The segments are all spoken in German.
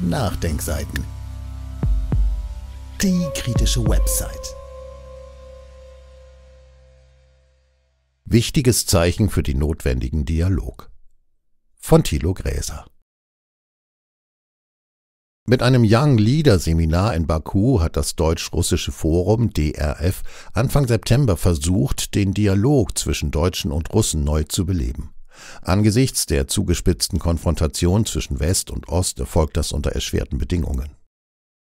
Nachdenkseiten. Die kritische Website. Wichtiges Zeichen für den notwendigen Dialog. Von Thilo Gräser. Mit einem Young Leader Seminar in Baku hat das Deutsch-Russische Forum DRF Anfang September versucht, den Dialog zwischen Deutschen und Russen neu zu beleben. Angesichts der zugespitzten Konfrontation zwischen West und Ost erfolgt das unter erschwerten Bedingungen.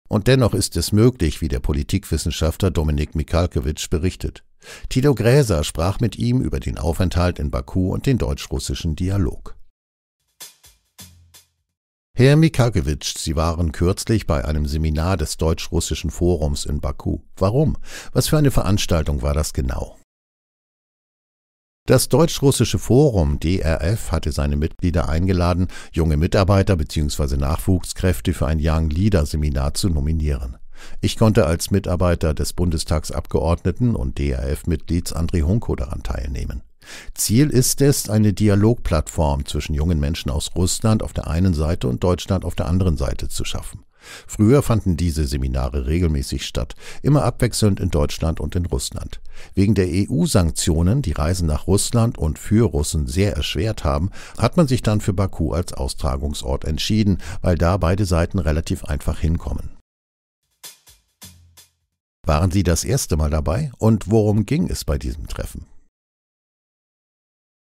Und dennoch ist es möglich, wie der Politikwissenschaftler Dominik Mikalkewitsch berichtet. Tilo Gräser sprach mit ihm über den Aufenthalt in Baku und den deutsch-russischen Dialog. Herr Mikakewitsch, Sie waren kürzlich bei einem Seminar des Deutsch-Russischen Forums in Baku. Warum? Was für eine Veranstaltung war das genau? Das Deutsch-Russische Forum DRF hatte seine Mitglieder eingeladen, junge Mitarbeiter bzw. Nachwuchskräfte für ein Young Leader Seminar zu nominieren. Ich konnte als Mitarbeiter des Bundestagsabgeordneten und DRF-Mitglieds André Hunko daran teilnehmen. Ziel ist es, eine Dialogplattform zwischen jungen Menschen aus Russland auf der einen Seite und Deutschland auf der anderen Seite zu schaffen. Früher fanden diese Seminare regelmäßig statt, immer abwechselnd in Deutschland und in Russland. Wegen der EU-Sanktionen, die Reisen nach Russland und für Russen sehr erschwert haben, hat man sich dann für Baku als Austragungsort entschieden, weil da beide Seiten relativ einfach hinkommen. Waren Sie das erste Mal dabei und worum ging es bei diesem Treffen?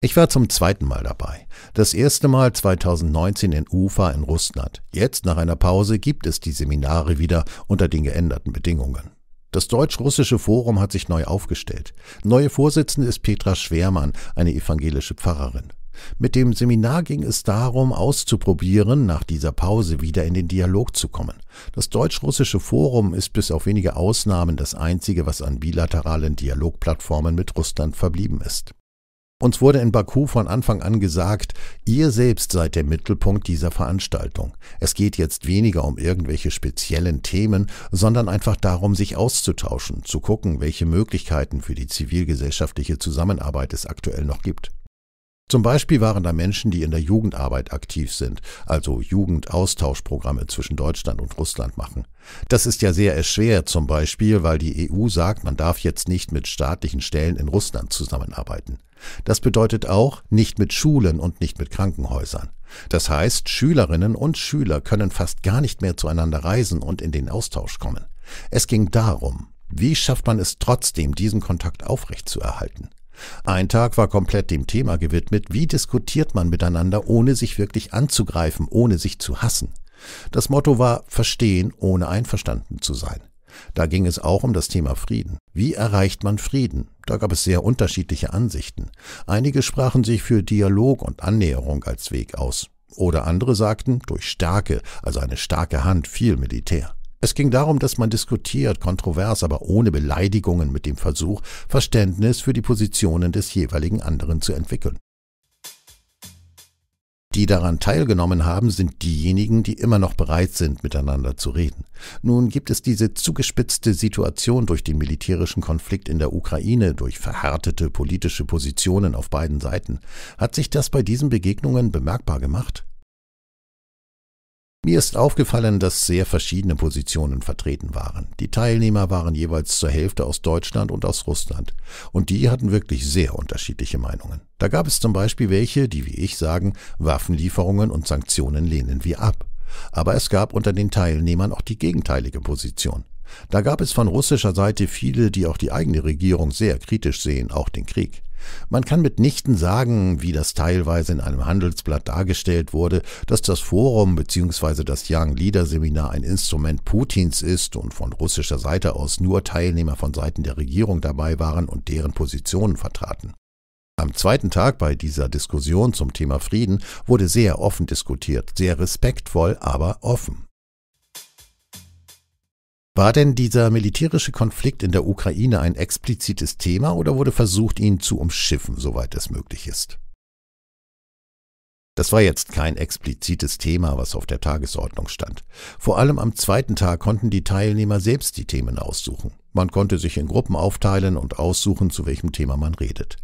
Ich war zum zweiten Mal dabei. Das erste Mal 2019 in Ufa in Russland. Jetzt nach einer Pause gibt es die Seminare wieder unter den geänderten Bedingungen. Das deutsch-russische Forum hat sich neu aufgestellt. Neue Vorsitzende ist Petra Schwermann, eine evangelische Pfarrerin. Mit dem Seminar ging es darum, auszuprobieren, nach dieser Pause wieder in den Dialog zu kommen. Das deutsch-russische Forum ist bis auf wenige Ausnahmen das einzige, was an bilateralen Dialogplattformen mit Russland verblieben ist. Uns wurde in Baku von Anfang an gesagt, ihr selbst seid der Mittelpunkt dieser Veranstaltung. Es geht jetzt weniger um irgendwelche speziellen Themen, sondern einfach darum, sich auszutauschen, zu gucken, welche Möglichkeiten für die zivilgesellschaftliche Zusammenarbeit es aktuell noch gibt. Zum Beispiel waren da Menschen, die in der Jugendarbeit aktiv sind, also Jugendaustauschprogramme zwischen Deutschland und Russland machen. Das ist ja sehr erschwert, zum Beispiel, weil die EU sagt, man darf jetzt nicht mit staatlichen Stellen in Russland zusammenarbeiten. Das bedeutet auch nicht mit Schulen und nicht mit Krankenhäusern. Das heißt, Schülerinnen und Schüler können fast gar nicht mehr zueinander reisen und in den Austausch kommen. Es ging darum, wie schafft man es trotzdem, diesen Kontakt aufrechtzuerhalten? Ein Tag war komplett dem Thema gewidmet, wie diskutiert man miteinander, ohne sich wirklich anzugreifen, ohne sich zu hassen. Das Motto war Verstehen, ohne einverstanden zu sein. Da ging es auch um das Thema Frieden. Wie erreicht man Frieden? Da gab es sehr unterschiedliche Ansichten. Einige sprachen sich für Dialog und Annäherung als Weg aus. Oder andere sagten durch Stärke, also eine starke Hand, viel Militär. Es ging darum, dass man diskutiert, kontrovers, aber ohne Beleidigungen mit dem Versuch, Verständnis für die Positionen des jeweiligen anderen zu entwickeln. Die daran teilgenommen haben, sind diejenigen, die immer noch bereit sind, miteinander zu reden. Nun gibt es diese zugespitzte Situation durch den militärischen Konflikt in der Ukraine, durch verhärtete politische Positionen auf beiden Seiten. Hat sich das bei diesen Begegnungen bemerkbar gemacht? Mir ist aufgefallen, dass sehr verschiedene Positionen vertreten waren. Die Teilnehmer waren jeweils zur Hälfte aus Deutschland und aus Russland. Und die hatten wirklich sehr unterschiedliche Meinungen. Da gab es zum Beispiel welche, die wie ich sagen, Waffenlieferungen und Sanktionen lehnen wir ab. Aber es gab unter den Teilnehmern auch die gegenteilige Position. Da gab es von russischer Seite viele, die auch die eigene Regierung sehr kritisch sehen, auch den Krieg. Man kann mitnichten sagen, wie das teilweise in einem Handelsblatt dargestellt wurde, dass das Forum bzw. das Young Leader Seminar ein Instrument Putins ist und von russischer Seite aus nur Teilnehmer von Seiten der Regierung dabei waren und deren Positionen vertraten. Am zweiten Tag bei dieser Diskussion zum Thema Frieden wurde sehr offen diskutiert, sehr respektvoll, aber offen. War denn dieser militärische Konflikt in der Ukraine ein explizites Thema oder wurde versucht, ihn zu umschiffen, soweit es möglich ist? Das war jetzt kein explizites Thema, was auf der Tagesordnung stand. Vor allem am zweiten Tag konnten die Teilnehmer selbst die Themen aussuchen. Man konnte sich in Gruppen aufteilen und aussuchen, zu welchem Thema man redet.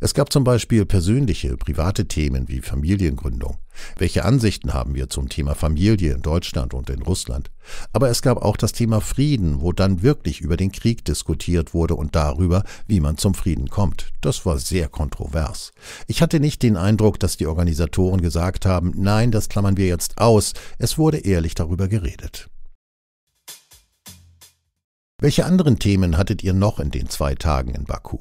Es gab zum Beispiel persönliche, private Themen wie Familiengründung. Welche Ansichten haben wir zum Thema Familie in Deutschland und in Russland? Aber es gab auch das Thema Frieden, wo dann wirklich über den Krieg diskutiert wurde und darüber, wie man zum Frieden kommt. Das war sehr kontrovers. Ich hatte nicht den Eindruck, dass die Organisatoren gesagt haben, nein, das klammern wir jetzt aus. Es wurde ehrlich darüber geredet. Welche anderen Themen hattet ihr noch in den zwei Tagen in Baku?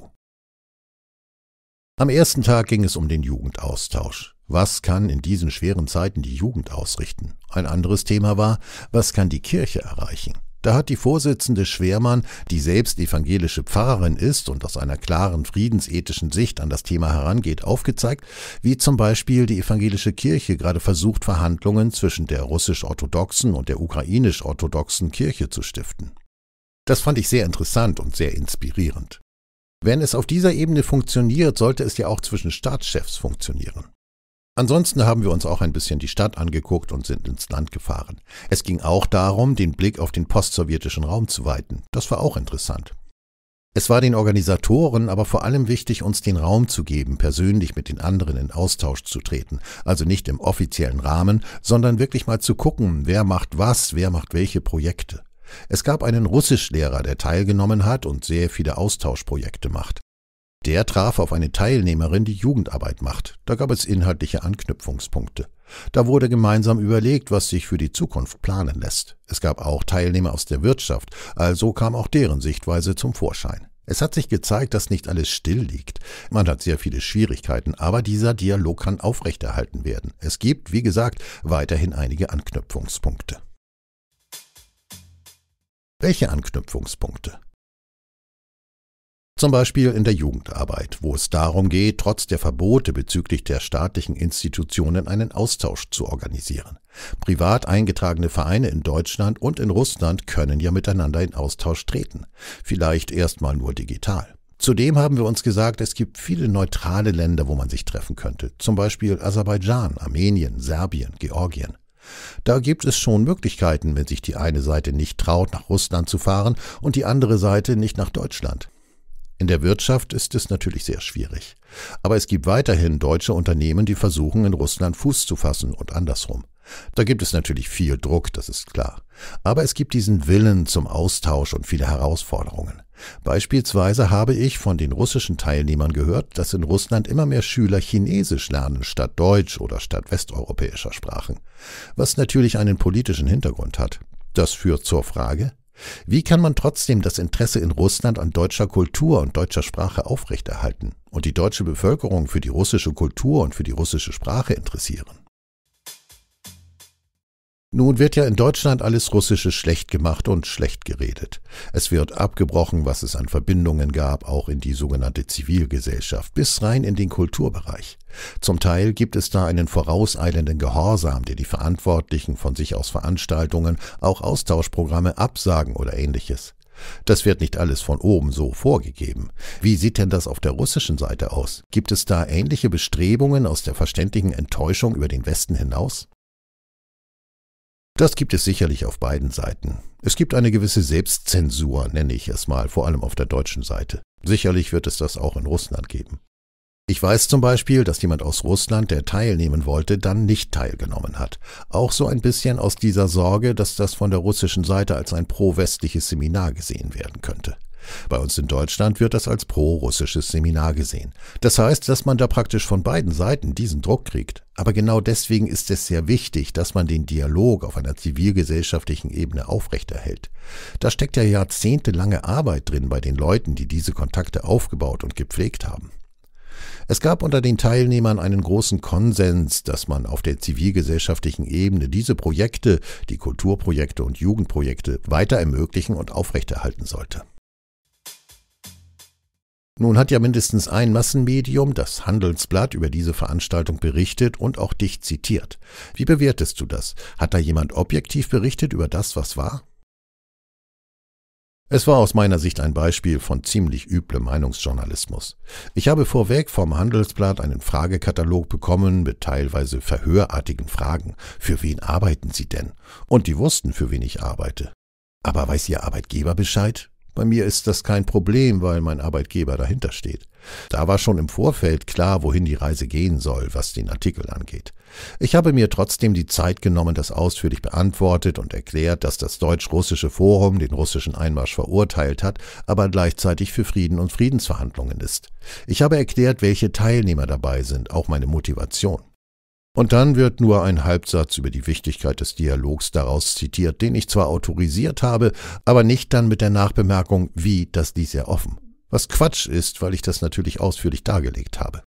Am ersten Tag ging es um den Jugendaustausch. Was kann in diesen schweren Zeiten die Jugend ausrichten? Ein anderes Thema war, was kann die Kirche erreichen? Da hat die Vorsitzende Schwermann, die selbst evangelische Pfarrerin ist und aus einer klaren friedensethischen Sicht an das Thema herangeht, aufgezeigt, wie zum Beispiel die evangelische Kirche gerade versucht, Verhandlungen zwischen der russisch-orthodoxen und der ukrainisch-orthodoxen Kirche zu stiften. Das fand ich sehr interessant und sehr inspirierend. Wenn es auf dieser Ebene funktioniert, sollte es ja auch zwischen Staatschefs funktionieren. Ansonsten haben wir uns auch ein bisschen die Stadt angeguckt und sind ins Land gefahren. Es ging auch darum, den Blick auf den postsowjetischen Raum zu weiten. Das war auch interessant. Es war den Organisatoren aber vor allem wichtig, uns den Raum zu geben, persönlich mit den anderen in Austausch zu treten, also nicht im offiziellen Rahmen, sondern wirklich mal zu gucken, wer macht was, wer macht welche Projekte. Es gab einen Russischlehrer, der teilgenommen hat und sehr viele Austauschprojekte macht. Der traf auf eine Teilnehmerin, die Jugendarbeit macht. Da gab es inhaltliche Anknüpfungspunkte. Da wurde gemeinsam überlegt, was sich für die Zukunft planen lässt. Es gab auch Teilnehmer aus der Wirtschaft, also kam auch deren Sichtweise zum Vorschein. Es hat sich gezeigt, dass nicht alles still liegt. Man hat sehr viele Schwierigkeiten, aber dieser Dialog kann aufrechterhalten werden. Es gibt, wie gesagt, weiterhin einige Anknüpfungspunkte. Welche Anknüpfungspunkte? Zum Beispiel in der Jugendarbeit, wo es darum geht, trotz der Verbote bezüglich der staatlichen Institutionen einen Austausch zu organisieren. Privat eingetragene Vereine in Deutschland und in Russland können ja miteinander in Austausch treten, vielleicht erstmal nur digital. Zudem haben wir uns gesagt, es gibt viele neutrale Länder, wo man sich treffen könnte, zum Beispiel Aserbaidschan, Armenien, Serbien, Georgien. Da gibt es schon Möglichkeiten, wenn sich die eine Seite nicht traut, nach Russland zu fahren und die andere Seite nicht nach Deutschland. In der Wirtschaft ist es natürlich sehr schwierig. Aber es gibt weiterhin deutsche Unternehmen, die versuchen, in Russland Fuß zu fassen und andersrum. Da gibt es natürlich viel Druck, das ist klar. Aber es gibt diesen Willen zum Austausch und viele Herausforderungen. Beispielsweise habe ich von den russischen Teilnehmern gehört, dass in Russland immer mehr Schüler Chinesisch lernen statt Deutsch oder statt westeuropäischer Sprachen, was natürlich einen politischen Hintergrund hat. Das führt zur Frage, wie kann man trotzdem das Interesse in Russland an deutscher Kultur und deutscher Sprache aufrechterhalten und die deutsche Bevölkerung für die russische Kultur und für die russische Sprache interessieren? Nun wird ja in Deutschland alles Russische schlecht gemacht und schlecht geredet. Es wird abgebrochen, was es an Verbindungen gab, auch in die sogenannte Zivilgesellschaft, bis rein in den Kulturbereich. Zum Teil gibt es da einen vorauseilenden Gehorsam, der die Verantwortlichen von sich aus Veranstaltungen, auch Austauschprogramme absagen oder ähnliches. Das wird nicht alles von oben so vorgegeben. Wie sieht denn das auf der russischen Seite aus? Gibt es da ähnliche Bestrebungen aus der verständlichen Enttäuschung über den Westen hinaus? Das gibt es sicherlich auf beiden Seiten. Es gibt eine gewisse Selbstzensur, nenne ich es mal, vor allem auf der deutschen Seite. Sicherlich wird es das auch in Russland geben. Ich weiß zum Beispiel, dass jemand aus Russland, der teilnehmen wollte, dann nicht teilgenommen hat. Auch so ein bisschen aus dieser Sorge, dass das von der russischen Seite als ein pro-westliches Seminar gesehen werden könnte. Bei uns in Deutschland wird das als pro-russisches Seminar gesehen. Das heißt, dass man da praktisch von beiden Seiten diesen Druck kriegt. Aber genau deswegen ist es sehr wichtig, dass man den Dialog auf einer zivilgesellschaftlichen Ebene aufrechterhält. Da steckt ja jahrzehntelange Arbeit drin bei den Leuten, die diese Kontakte aufgebaut und gepflegt haben. Es gab unter den Teilnehmern einen großen Konsens, dass man auf der zivilgesellschaftlichen Ebene diese Projekte, die Kulturprojekte und Jugendprojekte, weiter ermöglichen und aufrechterhalten sollte. Nun hat ja mindestens ein Massenmedium, das Handelsblatt, über diese Veranstaltung berichtet und auch dich zitiert. Wie bewertest du das? Hat da jemand objektiv berichtet über das, was war? Es war aus meiner Sicht ein Beispiel von ziemlich üblem Meinungsjournalismus. Ich habe vorweg vom Handelsblatt einen Fragekatalog bekommen mit teilweise verhörartigen Fragen. Für wen arbeiten Sie denn? Und die wussten, für wen ich arbeite. Aber weiß Ihr Arbeitgeber Bescheid? Bei mir ist das kein Problem, weil mein Arbeitgeber dahinter steht. Da war schon im Vorfeld klar, wohin die Reise gehen soll, was den Artikel angeht. Ich habe mir trotzdem die Zeit genommen, das ausführlich beantwortet und erklärt, dass das deutsch-russische Forum den russischen Einmarsch verurteilt hat, aber gleichzeitig für Frieden und Friedensverhandlungen ist. Ich habe erklärt, welche Teilnehmer dabei sind, auch meine Motivation. Und dann wird nur ein Halbsatz über die Wichtigkeit des Dialogs daraus zitiert, den ich zwar autorisiert habe, aber nicht dann mit der Nachbemerkung, wie, das dies er offen. Was Quatsch ist, weil ich das natürlich ausführlich dargelegt habe.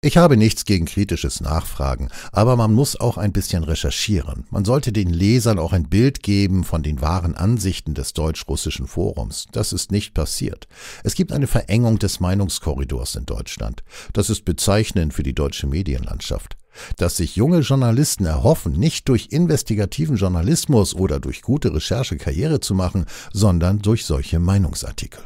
Ich habe nichts gegen kritisches Nachfragen, aber man muss auch ein bisschen recherchieren. Man sollte den Lesern auch ein Bild geben von den wahren Ansichten des deutsch-russischen Forums. Das ist nicht passiert. Es gibt eine Verengung des Meinungskorridors in Deutschland. Das ist bezeichnend für die deutsche Medienlandschaft. Dass sich junge Journalisten erhoffen, nicht durch investigativen Journalismus oder durch gute Recherche Karriere zu machen, sondern durch solche Meinungsartikel.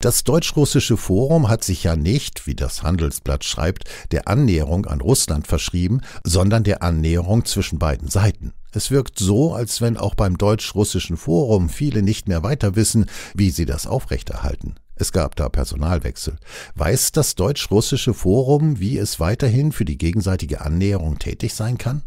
Das deutsch-russische Forum hat sich ja nicht, wie das Handelsblatt schreibt, der Annäherung an Russland verschrieben, sondern der Annäherung zwischen beiden Seiten. Es wirkt so, als wenn auch beim deutsch-russischen Forum viele nicht mehr weiter wissen, wie sie das aufrechterhalten. Es gab da Personalwechsel. Weiß das deutsch-russische Forum, wie es weiterhin für die gegenseitige Annäherung tätig sein kann?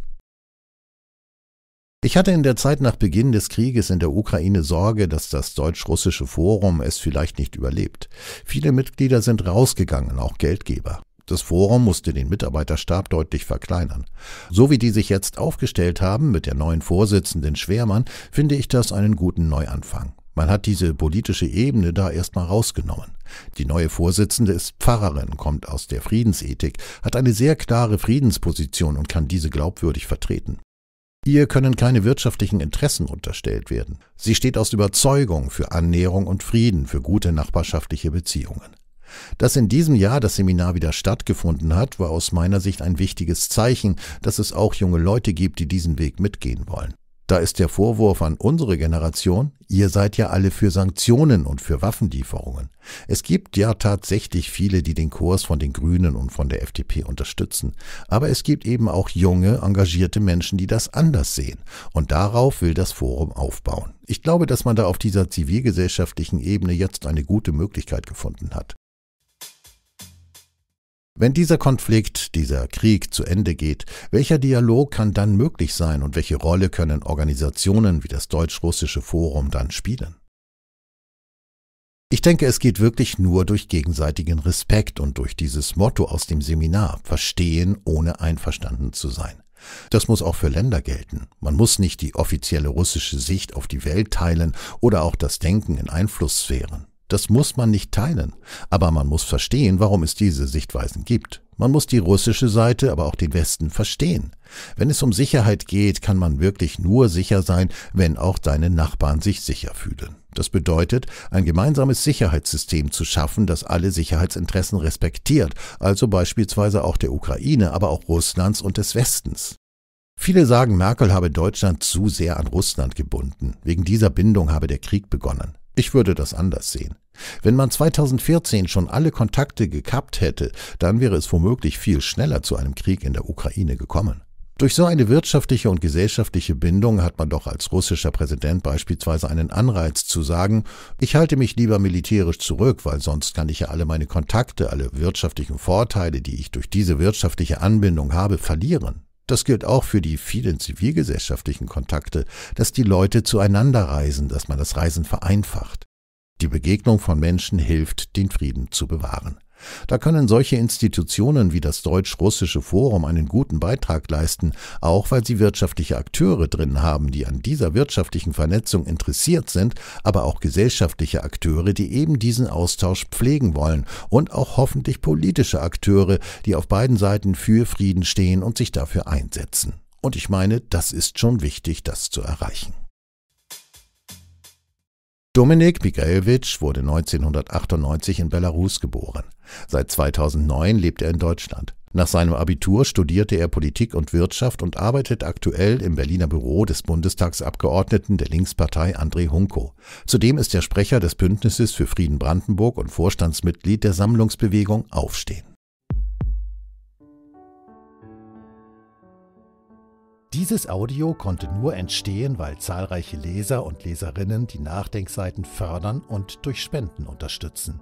Ich hatte in der Zeit nach Beginn des Krieges in der Ukraine Sorge, dass das deutsch-russische Forum es vielleicht nicht überlebt. Viele Mitglieder sind rausgegangen, auch Geldgeber. Das Forum musste den Mitarbeiterstab deutlich verkleinern. So wie die sich jetzt aufgestellt haben mit der neuen Vorsitzenden Schwermann, finde ich das einen guten Neuanfang. Man hat diese politische Ebene da erstmal rausgenommen. Die neue Vorsitzende ist Pfarrerin, kommt aus der Friedensethik, hat eine sehr klare Friedensposition und kann diese glaubwürdig vertreten. Ihr können keine wirtschaftlichen Interessen unterstellt werden. Sie steht aus Überzeugung für Annäherung und Frieden, für gute nachbarschaftliche Beziehungen. Dass in diesem Jahr das Seminar wieder stattgefunden hat, war aus meiner Sicht ein wichtiges Zeichen, dass es auch junge Leute gibt, die diesen Weg mitgehen wollen. Da ist der Vorwurf an unsere Generation, ihr seid ja alle für Sanktionen und für Waffenlieferungen. Es gibt ja tatsächlich viele, die den Kurs von den Grünen und von der FDP unterstützen. Aber es gibt eben auch junge, engagierte Menschen, die das anders sehen. Und darauf will das Forum aufbauen. Ich glaube, dass man da auf dieser zivilgesellschaftlichen Ebene jetzt eine gute Möglichkeit gefunden hat. Wenn dieser Konflikt, dieser Krieg zu Ende geht, welcher Dialog kann dann möglich sein und welche Rolle können Organisationen wie das Deutsch-Russische Forum dann spielen? Ich denke, es geht wirklich nur durch gegenseitigen Respekt und durch dieses Motto aus dem Seminar, verstehen ohne einverstanden zu sein. Das muss auch für Länder gelten. Man muss nicht die offizielle russische Sicht auf die Welt teilen oder auch das Denken in Einflusssphären. Das muss man nicht teilen, aber man muss verstehen, warum es diese Sichtweisen gibt. Man muss die russische Seite, aber auch den Westen verstehen. Wenn es um Sicherheit geht, kann man wirklich nur sicher sein, wenn auch deine Nachbarn sich sicher fühlen. Das bedeutet, ein gemeinsames Sicherheitssystem zu schaffen, das alle Sicherheitsinteressen respektiert, also beispielsweise auch der Ukraine, aber auch Russlands und des Westens. Viele sagen, Merkel habe Deutschland zu sehr an Russland gebunden. Wegen dieser Bindung habe der Krieg begonnen. Ich würde das anders sehen. Wenn man 2014 schon alle Kontakte gekappt hätte, dann wäre es womöglich viel schneller zu einem Krieg in der Ukraine gekommen. Durch so eine wirtschaftliche und gesellschaftliche Bindung hat man doch als russischer Präsident beispielsweise einen Anreiz zu sagen, ich halte mich lieber militärisch zurück, weil sonst kann ich ja alle meine Kontakte, alle wirtschaftlichen Vorteile, die ich durch diese wirtschaftliche Anbindung habe, verlieren. Das gilt auch für die vielen zivilgesellschaftlichen Kontakte, dass die Leute zueinander reisen, dass man das Reisen vereinfacht. Die Begegnung von Menschen hilft, den Frieden zu bewahren. Da können solche Institutionen wie das Deutsch-Russische Forum einen guten Beitrag leisten, auch weil sie wirtschaftliche Akteure drin haben, die an dieser wirtschaftlichen Vernetzung interessiert sind, aber auch gesellschaftliche Akteure, die eben diesen Austausch pflegen wollen und auch hoffentlich politische Akteure, die auf beiden Seiten für Frieden stehen und sich dafür einsetzen. Und ich meine, das ist schon wichtig, das zu erreichen. Dominik Mikhailovich wurde 1998 in Belarus geboren. Seit 2009 lebt er in Deutschland. Nach seinem Abitur studierte er Politik und Wirtschaft und arbeitet aktuell im Berliner Büro des Bundestagsabgeordneten der Linkspartei André Hunko. Zudem ist er Sprecher des Bündnisses für Frieden Brandenburg und Vorstandsmitglied der Sammlungsbewegung Aufstehen. Dieses Audio konnte nur entstehen, weil zahlreiche Leser und Leserinnen die Nachdenkseiten fördern und durch Spenden unterstützen.